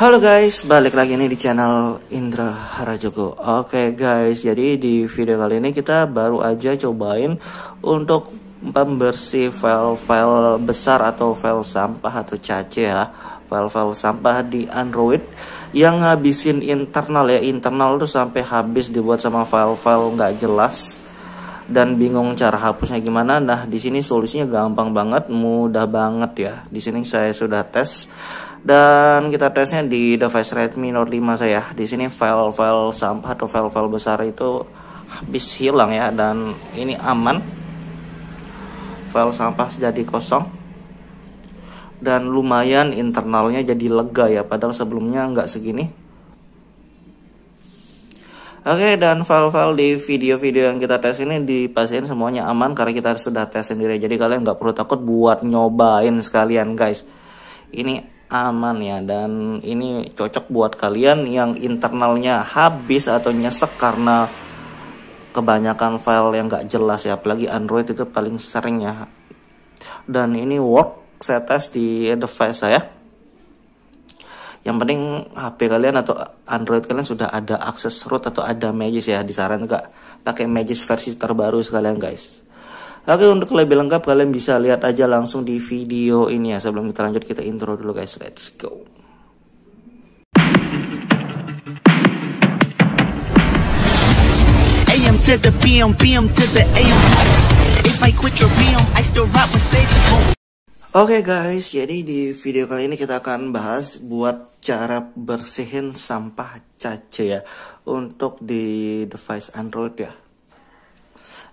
Halo guys, balik lagi nih di channel Indra Harajogo Oke okay guys, jadi di video kali ini kita baru aja cobain untuk pembersih file-file besar atau file sampah atau cache ya File-file sampah di Android yang ngabisin internal ya Internal tuh sampai habis dibuat sama file-file nggak jelas dan bingung cara hapusnya gimana. Nah, di sini solusinya gampang banget, mudah banget ya. Di sini saya sudah tes dan kita tesnya di device Redmi Note 5 saya. Di sini file-file sampah atau file-file besar itu habis hilang ya dan ini aman. File sampah jadi kosong. Dan lumayan internalnya jadi lega ya padahal sebelumnya nggak segini. Oke dan file-file di video-video yang kita tes ini pasien semuanya aman karena kita sudah tes sendiri jadi kalian nggak perlu takut buat nyobain sekalian guys ini aman ya dan ini cocok buat kalian yang internalnya habis atau nyesek karena kebanyakan file yang gak jelas ya apalagi Android itu paling sering ya dan ini work saya tes di device saya yang penting HP kalian atau Android kalian sudah ada akses root atau ada Magis ya disaran nggak pakai Magis versi terbaru sekalian guys Oke untuk lebih lengkap kalian bisa lihat aja langsung di video ini ya sebelum kita lanjut kita intro dulu guys let's go Oke okay guys, jadi di video kali ini kita akan bahas buat cara bersihin sampah cace ya untuk di device Android ya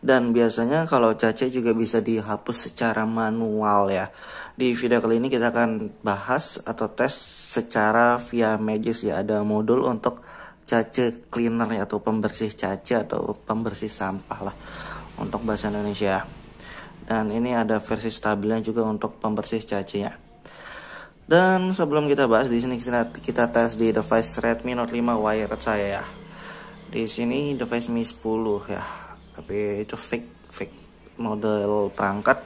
dan biasanya kalau cace juga bisa dihapus secara manual ya. Di video kali ini kita akan bahas atau tes secara via Magis ya ada modul untuk cace cleaner ya, atau pembersih cace atau pembersih sampah lah untuk bahasa Indonesia. Dan ini ada versi stabilnya juga untuk pembersih cace ya. Dan sebelum kita bahas di sini kita, kita tes di device Redmi Note 5 wired saya ya. Di sini device Mi 10 ya tapi itu fake fake model perangkat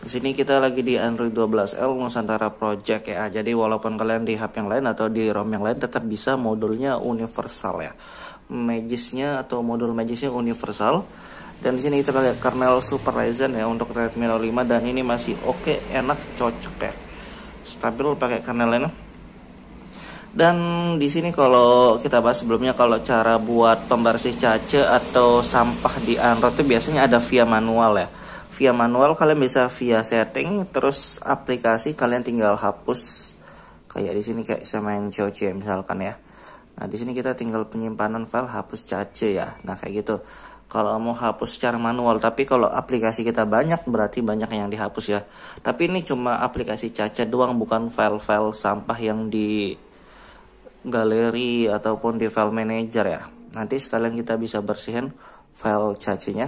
di sini kita lagi di Android 12L Nusantara Project ya jadi walaupun kalian di HP yang lain atau di ROM yang lain tetap bisa modulnya universal ya magisnya atau modul magisnya universal dan di sini kita pakai kernel Super Ryzen ya untuk Redmi Note 5 dan ini masih oke okay, enak cocok ya stabil pakai kernel ini. Dan di sini kalau kita bahas sebelumnya kalau cara buat pembersih cace atau sampah di Android itu biasanya ada via manual ya. Via manual kalian bisa via setting terus aplikasi kalian tinggal hapus kayak di sini kayak saya main COC misalkan ya. Nah, di sini kita tinggal penyimpanan file hapus cace ya. Nah, kayak gitu. Kalau mau hapus secara manual, tapi kalau aplikasi kita banyak berarti banyak yang dihapus ya. Tapi ini cuma aplikasi cace doang bukan file-file sampah yang di galeri ataupun di file manager ya nanti sekalian kita bisa bersihin file cacinya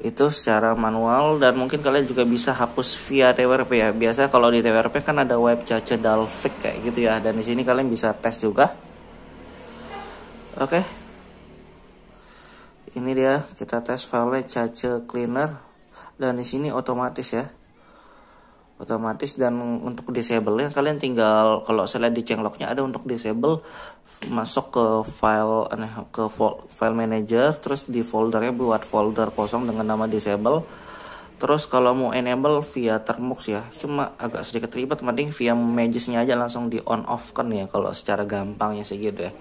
itu secara manual dan mungkin kalian juga bisa hapus via TWRP ya biasa kalau di TWRP kan ada web cache dalvik kayak gitu ya dan di sini kalian bisa tes juga oke okay. ini dia kita tes file cache cleaner dan di sini otomatis ya otomatis dan untuk disable kalian tinggal kalau selain di cengloknya ada untuk disable masuk ke file ke file manager terus di foldernya buat folder kosong dengan nama disable terus kalau mau enable via termux ya cuma agak sedikit ribet mending via magisnya aja langsung di on off kan ya kalau secara gampang ya segitu ya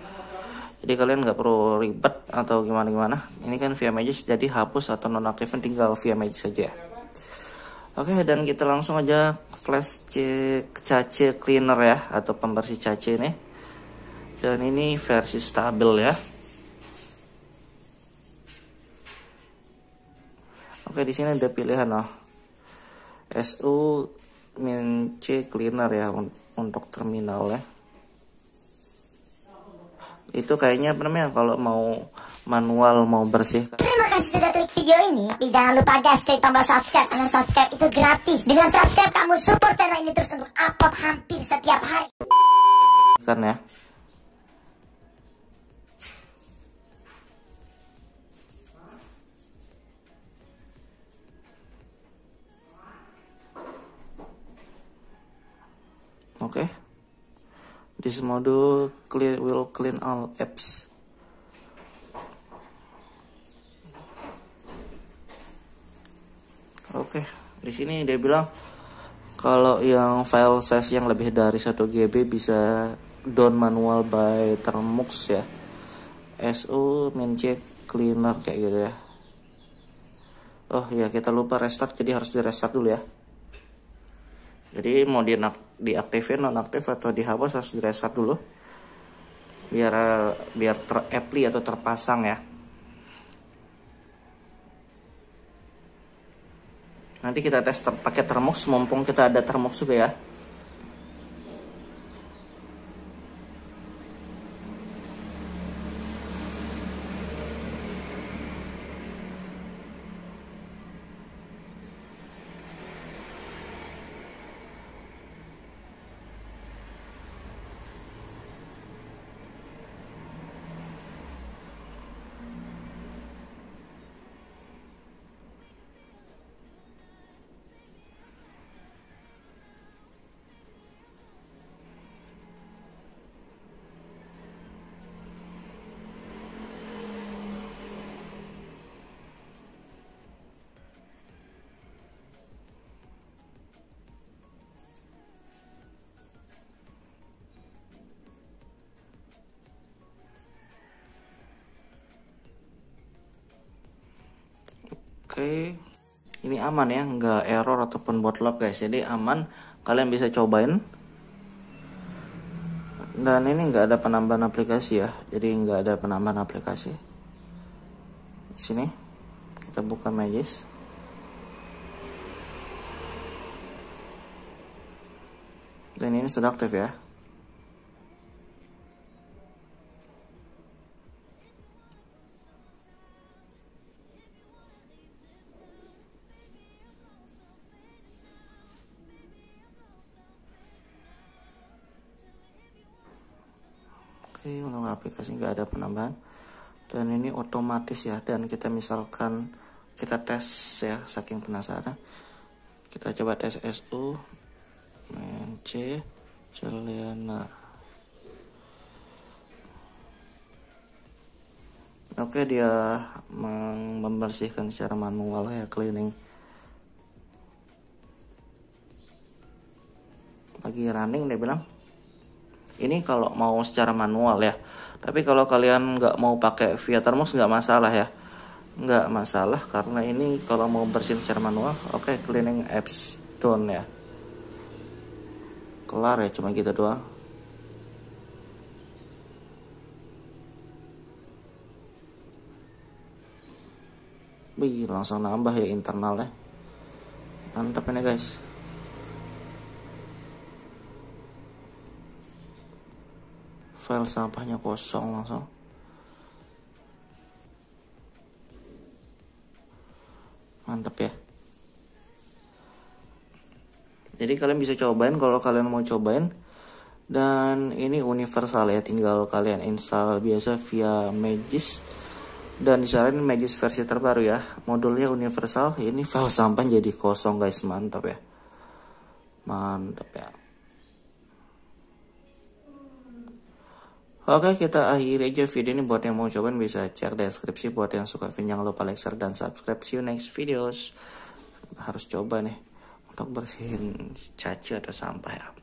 jadi kalian nggak perlu ribet atau gimana gimana ini kan via magis jadi hapus atau nonaktifin tinggal via magis saja Oke okay, dan kita langsung aja flash cek cace cleaner ya atau pembersih cace ini. Dan ini versi stabil ya. Oke okay, di sini ada pilihan loh. SU min C cleaner ya untuk terminal ya. Itu kayaknya apa namanya kalau mau manual mau bersih. Terima kasih sudah klik video ini, tapi jangan lupa guys klik tombol subscribe karena subscribe itu gratis. Dengan subscribe kamu support channel ini terus untuk upload hampir setiap hari. Kan ya. Oke. Okay. This module clear will clean all apps. Oke, okay. di sini dia bilang kalau yang file size yang lebih dari 1 GB bisa down manual by Termux ya. SU check cleaner kayak gitu ya. Oh ya kita lupa restart jadi harus di restart dulu ya. Jadi mau di diaktifin nonaktif atau dihapus harus di restart dulu. Biar biar terapli atau terpasang ya. nanti kita tes ter pakai termos mumpung kita ada termos juga ya Oke, ini aman ya, nggak error ataupun lock guys. Jadi aman, kalian bisa cobain. Dan ini nggak ada penambahan aplikasi ya, jadi nggak ada penambahan aplikasi. Di sini kita buka Magis. Dan ini sudah aktif ya. aplikasi nggak ada penambahan dan ini otomatis ya dan kita misalkan kita tes ya saking penasaran kita coba tes SU main C Selena Oke dia membersihkan secara manual ya cleaning lagi running dia bilang ini kalau mau secara manual ya tapi kalau kalian nggak mau pakai via termos nggak masalah ya nggak masalah karena ini kalau mau bersihin secara manual oke okay, cleaning apps done ya kelar ya cuma gitu doang Wih, langsung nambah ya internalnya mantap ini guys file sampahnya kosong langsung mantep ya jadi kalian bisa cobain kalau kalian mau cobain dan ini universal ya tinggal kalian install biasa via Magis dan disarankan Magis versi terbaru ya modulnya universal ini file sampah jadi kosong guys mantap ya mantap ya Oke kita akhiri aja video ini buat yang mau cobain bisa cek deskripsi buat yang suka video jangan lupa like share dan subscribe see you next videos harus coba nih untuk bersihin caci atau sampah ya